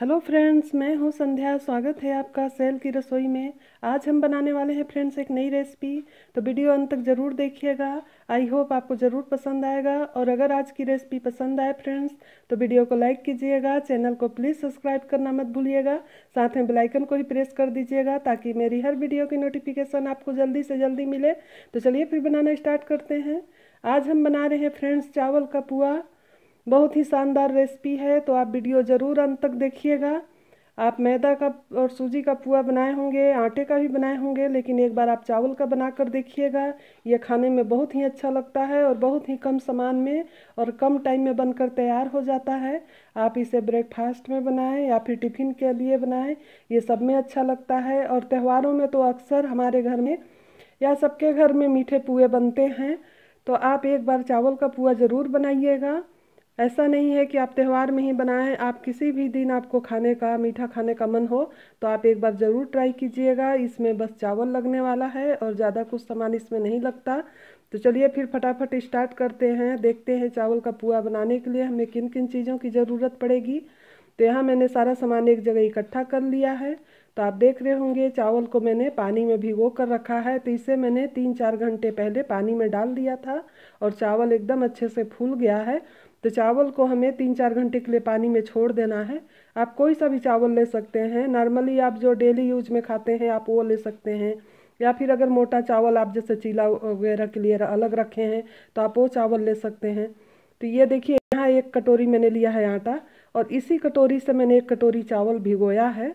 hello friends मैं हूं संध्या स्वागत है आपका सेल की रसोई में आज हम बनाने वाले हैं फ्रेंड्स एक नई रेसिपी तो वीडियो अंत तक ज़रूर देखिएगा आई होप आपको ज़रूर पसंद आएगा और अगर आज की रेसिपी पसंद आए फ्रेंड्स तो वीडियो को लाइक कीजिएगा चैनल को प्लीज़ सब्सक्राइब करना मत भूलिएगा साथ में बेलाइकन को भी प्रेस कर दीजिएगा ताकि मेरी हर वीडियो की नोटिफिकेशन आपको जल्दी से जल्दी मिले तो चलिए फिर बनाना स्टार्ट करते हैं आज हम बना रहे हैं फ्रेंड्स चावल का पुआ बहुत ही शानदार रेसिपी है तो आप वीडियो ज़रूर अंत तक देखिएगा आप मैदा का और सूजी का पुआ बनाए होंगे आटे का भी बनाए होंगे लेकिन एक बार आप चावल का बना कर देखिएगा ये खाने में बहुत ही अच्छा लगता है और बहुत ही कम सामान में और कम टाइम में बनकर तैयार हो जाता है आप इसे ब्रेकफास्ट में बनाएं या फिर टिफ़िन के लिए बनाएं ये सब में अच्छा लगता है और त्यौहारों में तो अक्सर हमारे घर में या सबके घर में मीठे पुए बनते हैं तो आप एक बार चावल का पुआ ज़रूर बनाइएगा ऐसा नहीं है कि आप त्यौहार में ही बनाएं आप किसी भी दिन आपको खाने का मीठा खाने का मन हो तो आप एक बार ज़रूर ट्राई कीजिएगा इसमें बस चावल लगने वाला है और ज़्यादा कुछ सामान इसमें नहीं लगता तो चलिए फिर फटाफट स्टार्ट करते हैं देखते हैं चावल का पुआ बनाने के लिए हमें किन किन चीज़ों की ज़रूरत पड़ेगी तो यहाँ मैंने सारा सामान एक जगह इकट्ठा कर लिया है तो आप देख रहे होंगे चावल को मैंने पानी में भिगो कर रखा है तो इसे मैंने तीन चार घंटे पहले पानी में डाल दिया था और चावल एकदम अच्छे से फूल गया है तो चावल को हमें तीन चार घंटे के लिए पानी में छोड़ देना है आप कोई सा भी चावल ले सकते हैं नॉर्मली आप जो डेली यूज में खाते हैं आप वो ले सकते हैं या फिर अगर मोटा चावल आप जैसे चीला वगैरह के लिए अलग रखे हैं तो आप वो चावल ले सकते हैं तो ये देखिए यहाँ एक कटोरी मैंने लिया है आटा और इसी कटोरी से मैंने एक कटोरी चावल भिगोया है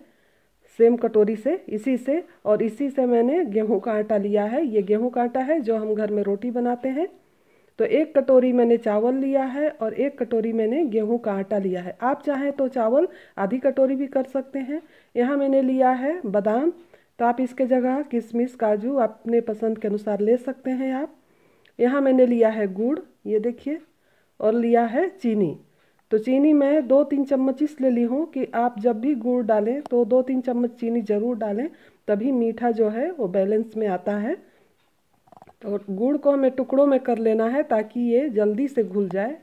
सेम कटोरी से इसी से और इसी से मैंने गेहूं का आटा लिया है ये गेहूं का आटा है जो हम घर में रोटी बनाते हैं तो एक कटोरी मैंने चावल लिया है और एक कटोरी मैंने गेहूं का आटा लिया है आप चाहें तो चावल आधी कटोरी भी कर सकते हैं यहाँ मैंने लिया है बादाम तो आप इसके जगह किशमिश काजू अपने पसंद के अनुसार ले सकते हैं आप यहाँ मैंने लिया है गुड़ ये देखिए और लिया है चीनी तो चीनी मैं दो तीन चम्मच इसलिए ली हूँ कि आप जब भी गुड़ डालें तो दो तीन चम्मच चीनी ज़रूर डालें तभी मीठा जो है वो बैलेंस में आता है और गुड़ को हमें टुकड़ों में कर लेना है ताकि ये जल्दी से घुल जाए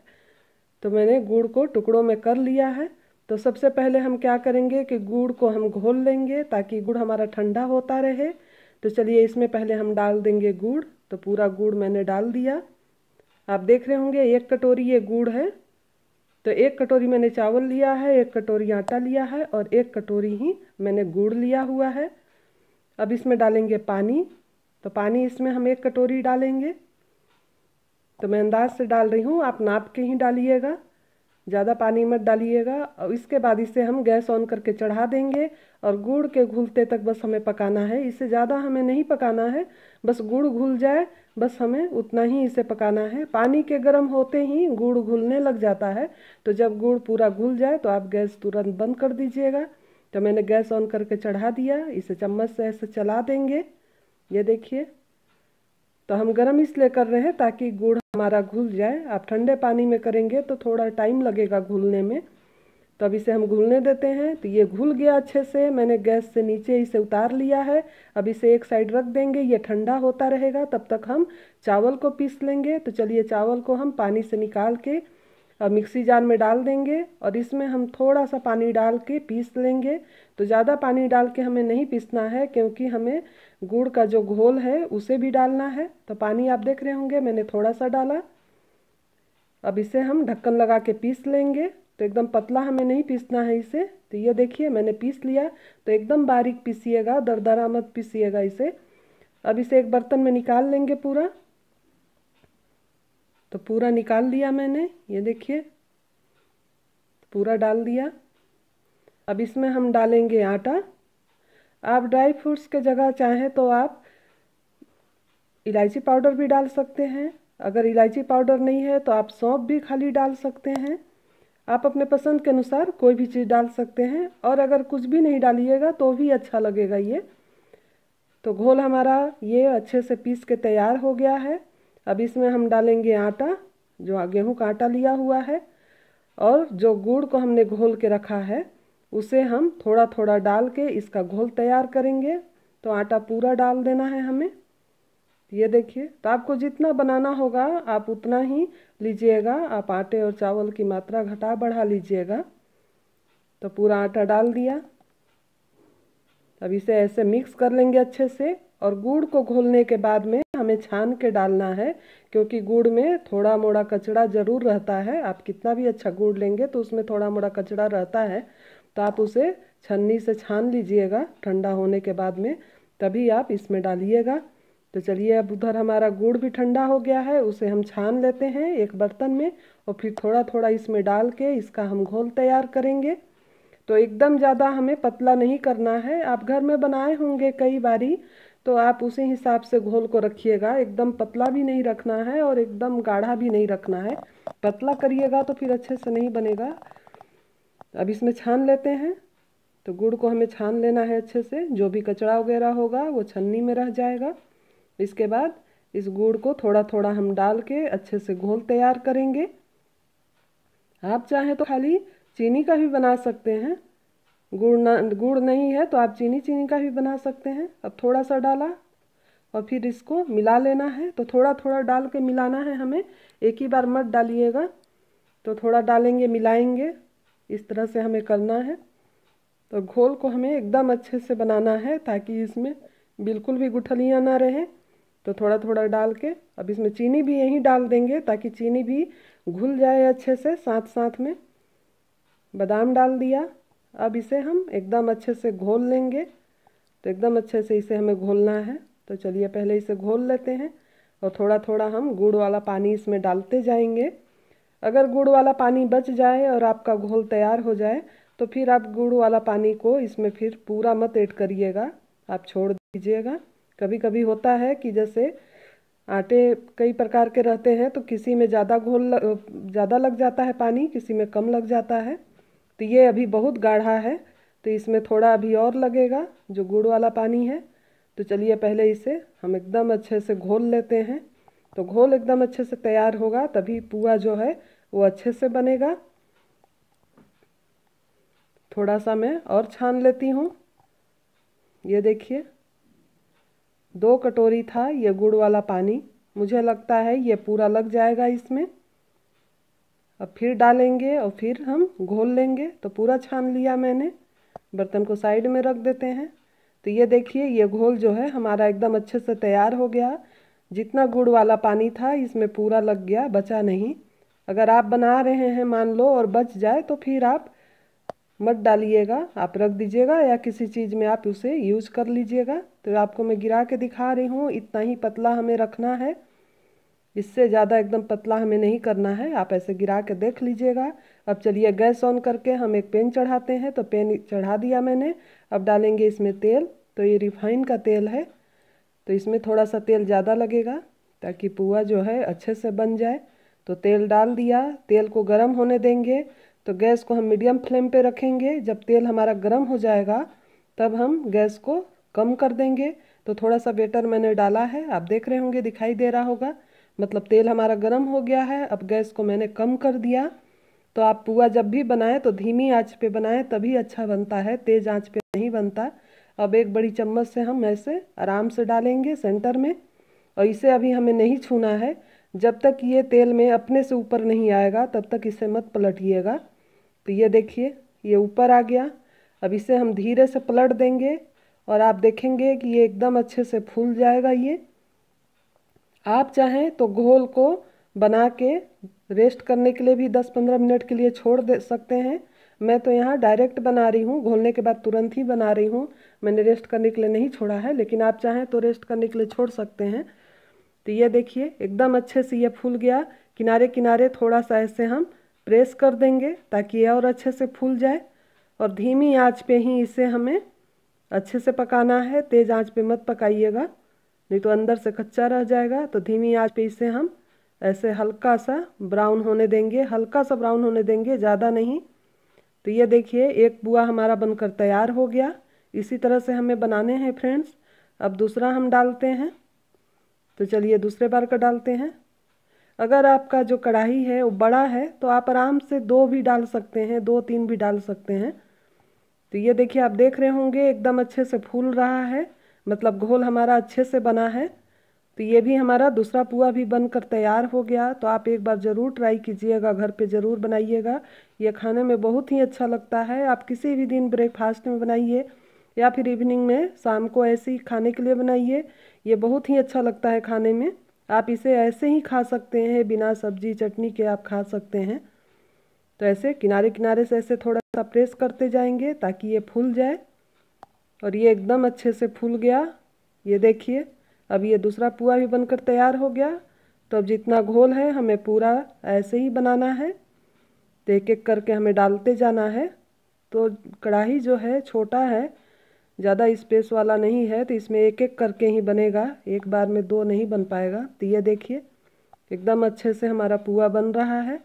तो मैंने गुड़ को टुकड़ों में कर लिया है तो सबसे पहले हम क्या करेंगे कि गुड़ को हम घोल लेंगे ताकि गुड़ हमारा ठंडा होता रहे तो चलिए इसमें पहले हम डाल देंगे गुड़ तो पूरा गुड़ मैंने डाल दिया आप देख रहे होंगे एक कटोरी ये गुड़ है तो एक कटोरी मैंने चावल लिया है एक कटोरी आटा लिया है और एक कटोरी ही मैंने गुड़ लिया हुआ है अब इसमें डालेंगे पानी तो पानी इसमें हम एक कटोरी डालेंगे तो मैं अंदाज से डाल रही हूँ आप नाप के ही डालिएगा ज़्यादा पानी मत डालिएगा और इसके बाद इसे हम गैस ऑन करके चढ़ा देंगे और गुड़ के घुलते तक बस हमें पकाना है इसे ज़्यादा हमें नहीं पकाना है बस गुड़ घुल जाए बस हमें उतना ही इसे पकाना है पानी के गर्म होते ही गुड़ घुलने लग जाता है तो जब गुड़ पूरा घुल जाए तो आप गैस तुरंत बंद कर दीजिएगा तो मैंने गैस ऑन करके चढ़ा दिया इसे चम्मच से ऐसे चला देंगे ये देखिए तो हम गर्म इसलिए कर रहे हैं ताकि गुड़ हमारा घुल जाए आप ठंडे पानी में करेंगे तो थोड़ा टाइम लगेगा घुलने में तो अब इसे हम घुलने देते हैं तो ये घुल गया अच्छे से मैंने गैस से नीचे इसे उतार लिया है अब इसे एक साइड रख देंगे ये ठंडा होता रहेगा तब तक हम चावल को पीस लेंगे तो चलिए चावल को हम पानी से निकाल के मिक्सी जार में डाल देंगे और इसमें हम थोड़ा सा पानी डाल के पीस लेंगे तो ज़्यादा पानी डाल के हमें नहीं पीसना है क्योंकि हमें गुड़ का जो घोल है उसे भी डालना है तो पानी आप देख रहे होंगे मैंने थोड़ा सा डाला अब इसे हम ढक्कन लगा के पीस लेंगे तो एकदम पतला हमें नहीं पीसना है इसे तो ये देखिए मैंने पीस लिया तो एकदम बारीक पीसीएगा दरदरा मत पीसीएगा इसे अब इसे एक बर्तन में निकाल लेंगे पूरा तो पूरा निकाल दिया मैंने ये देखिए पूरा डाल दिया अब इसमें हम डालेंगे आटा आप ड्राई फ्रूट्स के जगह चाहें तो आप इलायची पाउडर भी डाल सकते हैं अगर इलायची पाउडर नहीं है तो आप सौंप भी खाली डाल सकते हैं आप अपने पसंद के अनुसार कोई भी चीज़ डाल सकते हैं और अगर कुछ भी नहीं डालिएगा तो भी अच्छा लगेगा ये तो घोल हमारा ये अच्छे से पीस के तैयार हो गया है अब इसमें हम डालेंगे आटा जो गेहूँ का आटा लिया हुआ है और जो गुड़ को हमने घोल के रखा है उसे हम थोड़ा थोड़ा डाल के इसका घोल तैयार करेंगे तो आटा पूरा डाल देना है हमें ये देखिए तो आपको जितना बनाना होगा आप उतना ही लीजिएगा आप आटे और चावल की मात्रा घटा बढ़ा लीजिएगा तो पूरा आटा डाल दिया अब इसे ऐसे मिक्स कर लेंगे अच्छे से और गुड़ को घोलने के बाद में हमें छान के डालना है क्योंकि गुड़ में थोड़ा मोड़ा कचड़ा ज़रूर रहता है आप कितना भी अच्छा गुड़ लेंगे तो उसमें थोड़ा मोड़ा कचड़ा रहता है तो आप उसे छन्नी से छान लीजिएगा ठंडा होने के बाद में तभी आप इसमें डालिएगा तो चलिए अब उधर हमारा गुड़ भी ठंडा हो गया है उसे हम छान लेते हैं एक बर्तन में और फिर थोड़ा थोड़ा इसमें डाल के इसका हम घोल तैयार करेंगे तो एकदम ज़्यादा हमें पतला नहीं करना है आप घर में बनाए होंगे कई बारी तो आप उसी हिसाब से घोल को रखिएगा एकदम पतला भी नहीं रखना है और एकदम गाढ़ा भी नहीं रखना है पतला करिएगा तो फिर अच्छे से नहीं बनेगा अब इसमें छान लेते हैं तो गुड़ को हमें छान लेना है अच्छे से जो भी कचड़ा वगैरह होगा वो छन्नी में रह जाएगा इसके बाद इस गुड़ को थोड़ा थोड़ा हम डाल के अच्छे से घोल तैयार करेंगे आप चाहें तो खाली चीनी का भी बना सकते हैं गुड़ ना गुड़ नहीं है तो आप चीनी चीनी का भी बना सकते हैं अब थोड़ा सा डाला और फिर इसको मिला लेना है तो थोड़ा थोड़ा डाल के मिलाना है हमें एक ही बार मत डालिएगा तो थोड़ा डालेंगे मिलाएंगे इस तरह से हमें करना है तो घोल को हमें एकदम अच्छे से बनाना है ताकि इसमें बिल्कुल भी गुठलियाँ ना रहें तो थोड़ा थोड़ा डाल के अब इसमें चीनी भी यहीं डाल देंगे ताकि चीनी भी घुल जाए अच्छे से साथ साथ में बादाम डाल दिया अब इसे हम एकदम अच्छे से घोल लेंगे तो एकदम अच्छे से इसे हमें घोलना है तो चलिए पहले इसे घोल लेते हैं और थोड़ा थोड़ा हम गुड़ वाला पानी इसमें डालते जाएंगे अगर गुड़ वाला पानी बच जाए और आपका घोल तैयार हो जाए तो फिर आप गुड़ वाला पानी को इसमें फिर पूरा मत ऐड करिएगा आप छोड़ दीजिएगा कभी कभी होता है कि जैसे आटे कई प्रकार के रहते हैं तो किसी में ज़्यादा घोल ज़्यादा लग जाता है पानी किसी में कम लग जाता है तो ये अभी बहुत गाढ़ा है तो इसमें थोड़ा अभी और लगेगा जो गुड़ वाला पानी है तो चलिए पहले इसे हम एकदम अच्छे से घोल लेते हैं तो घोल एकदम अच्छे से तैयार होगा तभी पुआ जो है वो अच्छे से बनेगा थोड़ा सा मैं और छान लेती हूँ ये देखिए दो कटोरी था ये गुड़ वाला पानी मुझे लगता है ये पूरा लग जाएगा इसमें अब फिर डालेंगे और फिर हम घोल लेंगे तो पूरा छान लिया मैंने बर्तन को साइड में रख देते हैं तो ये देखिए ये घोल जो है हमारा एकदम अच्छे से तैयार हो गया जितना गुड़ वाला पानी था इसमें पूरा लग गया बचा नहीं अगर आप बना रहे हैं मान लो और बच जाए तो फिर आप मत डालिएगा आप रख दीजिएगा या किसी चीज़ में आप उसे यूज कर लीजिएगा तो आपको मैं गिरा के दिखा रही हूँ इतना ही पतला हमें रखना है इससे ज़्यादा एकदम पतला हमें नहीं करना है आप ऐसे गिरा के देख लीजिएगा अब चलिए गैस ऑन करके हम एक पेन चढ़ाते हैं तो पेन चढ़ा दिया मैंने अब डालेंगे इसमें तेल तो ये रिफाइन का तेल है तो इसमें थोड़ा सा तेल ज़्यादा लगेगा ताकि पुआ जो है अच्छे से बन जाए तो तेल डाल दिया तेल को गर्म होने देंगे तो गैस को हम मीडियम फ्लेम पर रखेंगे जब तेल हमारा गर्म हो जाएगा तब हम गैस को कम कर देंगे तो थोड़ा सा बेटर मैंने डाला है आप देख रहे होंगे दिखाई दे रहा होगा मतलब तेल हमारा गर्म हो गया है अब गैस को मैंने कम कर दिया तो आप पुआ जब भी बनाएं तो धीमी आंच पे बनाएं तभी अच्छा बनता है तेज़ आंच पे नहीं बनता अब एक बड़ी चम्मच से हम ऐसे आराम से डालेंगे सेंटर में और इसे अभी हमें नहीं छूना है जब तक ये तेल में अपने से ऊपर नहीं आएगा तब तक इसे मत पलटिएगा तो ये देखिए ये ऊपर आ गया अब इसे हम धीरे से पलट देंगे और आप देखेंगे कि ये एकदम अच्छे से फूल जाएगा ये आप चाहें तो घोल को बना के रेस्ट करने के लिए भी 10-15 मिनट के लिए छोड़ दे सकते हैं मैं तो यहाँ डायरेक्ट बना रही हूँ घोलने के बाद तुरंत ही बना रही हूँ मैंने रेस्ट करने के लिए नहीं छोड़ा है लेकिन आप चाहें तो रेस्ट करने के लिए छोड़ सकते हैं तो ये देखिए एकदम अच्छे से ये फूल गया किनारे किनारे थोड़ा सा ऐसे हम प्रेस कर देंगे ताकि ये और अच्छे से फूल जाए और धीमी आँच पर ही इसे हमें अच्छे से पकाना है तेज़ आँच पर मत पकाइएगा नहीं तो अंदर से कच्चा रह जाएगा तो धीमी आंच पे इसे हम ऐसे हल्का सा ब्राउन होने देंगे हल्का सा ब्राउन होने देंगे ज़्यादा नहीं तो ये देखिए एक बुआ हमारा बनकर तैयार हो गया इसी तरह से हमें बनाने हैं फ्रेंड्स अब दूसरा हम डालते हैं तो चलिए दूसरे बार का डालते हैं अगर आपका जो कढ़ाई है वो बड़ा है तो आप आराम से दो भी डाल सकते हैं दो तीन भी डाल सकते हैं तो ये देखिए आप देख रहे होंगे एकदम अच्छे से फूल रहा है मतलब घोल हमारा अच्छे से बना है तो ये भी हमारा दूसरा पुआ भी बनकर तैयार हो गया तो आप एक बार ज़रूर ट्राई कीजिएगा घर पे ज़रूर बनाइएगा ये खाने में बहुत ही अच्छा लगता है आप किसी भी दिन ब्रेकफास्ट में बनाइए या फिर इवनिंग में शाम को ऐसे ही खाने के लिए बनाइए ये बहुत ही अच्छा लगता है खाने में आप इसे ऐसे ही खा सकते हैं बिना सब्जी चटनी के आप खा सकते हैं तो ऐसे किनारे किनारे से ऐसे थोड़ा सा प्रेस करते जाएंगे ताकि ये फूल जाए और ये एकदम अच्छे से फूल गया ये देखिए अब ये दूसरा पुआ भी बनकर तैयार हो गया तो अब जितना घोल है हमें पूरा ऐसे ही बनाना है तो एक एक करके हमें डालते जाना है तो कढ़ाई जो है छोटा है ज़्यादा स्पेस वाला नहीं है तो इसमें एक एक करके ही बनेगा एक बार में दो नहीं बन पाएगा तो ये देखिए एकदम अच्छे से हमारा पुआ बन रहा है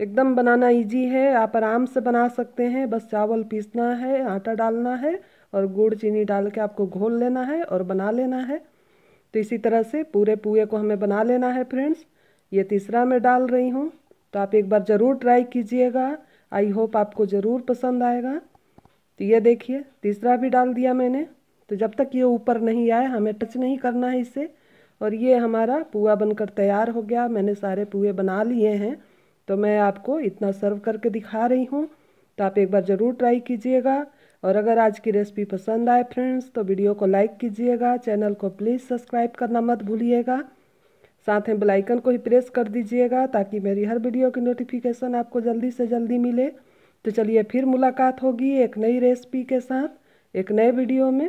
एकदम बनाना इजी है आप आराम से बना सकते हैं बस चावल पीसना है आटा डालना है और गुड़ चीनी डाल के आपको घोल लेना है और बना लेना है तो इसी तरह से पूरे पुए को हमें बना लेना है फ्रेंड्स ये तीसरा मैं डाल रही हूँ तो आप एक बार ज़रूर ट्राई कीजिएगा आई होप आपको ज़रूर पसंद आएगा तो ये देखिए तीसरा भी डाल दिया मैंने तो जब तक ये ऊपर नहीं आए हमें टच नहीं करना है इसे और ये हमारा पुआ बनकर तैयार हो गया मैंने सारे पुए बना लिए हैं तो मैं आपको इतना सर्व करके दिखा रही हूँ तो आप एक बार ज़रूर ट्राई कीजिएगा और अगर आज की रेसिपी पसंद आए फ्रेंड्स तो वीडियो को लाइक कीजिएगा चैनल को प्लीज़ सब्सक्राइब करना मत भूलिएगा साथ में बेलाइकन को ही प्रेस कर दीजिएगा ताकि मेरी हर वीडियो की नोटिफिकेशन आपको जल्दी से जल्दी मिले तो चलिए फिर मुलाकात होगी एक नई रेसिपी के साथ एक नए वीडियो में